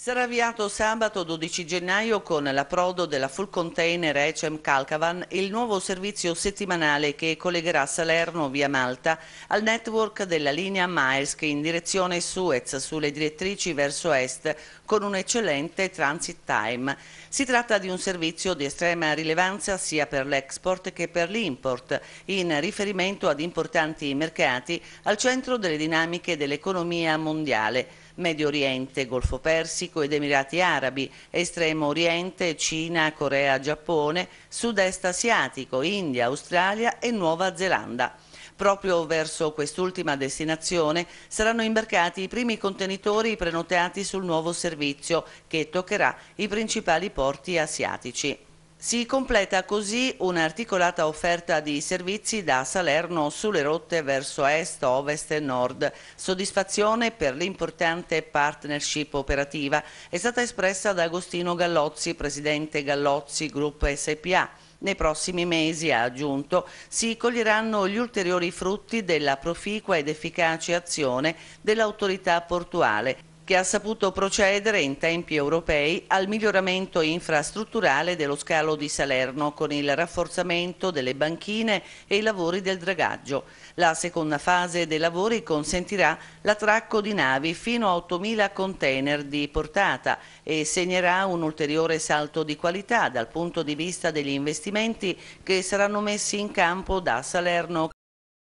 Sarà avviato sabato 12 gennaio con l'approdo della full container Ecem Calcavan il nuovo servizio settimanale che collegherà Salerno via Malta al network della linea Maersk in direzione Suez sulle direttrici verso est con un eccellente transit time. Si tratta di un servizio di estrema rilevanza sia per l'export che per l'import in riferimento ad importanti mercati al centro delle dinamiche dell'economia mondiale. Medio Oriente, Golfo Persico ed Emirati Arabi, Estremo Oriente, Cina, Corea, Giappone, Sud-Est Asiatico, India, Australia e Nuova Zelanda. Proprio verso quest'ultima destinazione saranno imbarcati i primi contenitori prenotati sul nuovo servizio che toccherà i principali porti asiatici. Si completa così un'articolata offerta di servizi da Salerno sulle rotte verso est, ovest e nord. Soddisfazione per l'importante partnership operativa è stata espressa da Agostino Gallozzi, presidente Gallozzi Group SPA. Nei prossimi mesi, ha aggiunto, si coglieranno gli ulteriori frutti della proficua ed efficace azione dell'autorità portuale che ha saputo procedere in tempi europei al miglioramento infrastrutturale dello scalo di Salerno con il rafforzamento delle banchine e i lavori del dragaggio. La seconda fase dei lavori consentirà l'attracco di navi fino a 8.000 container di portata e segnerà un ulteriore salto di qualità dal punto di vista degli investimenti che saranno messi in campo da Salerno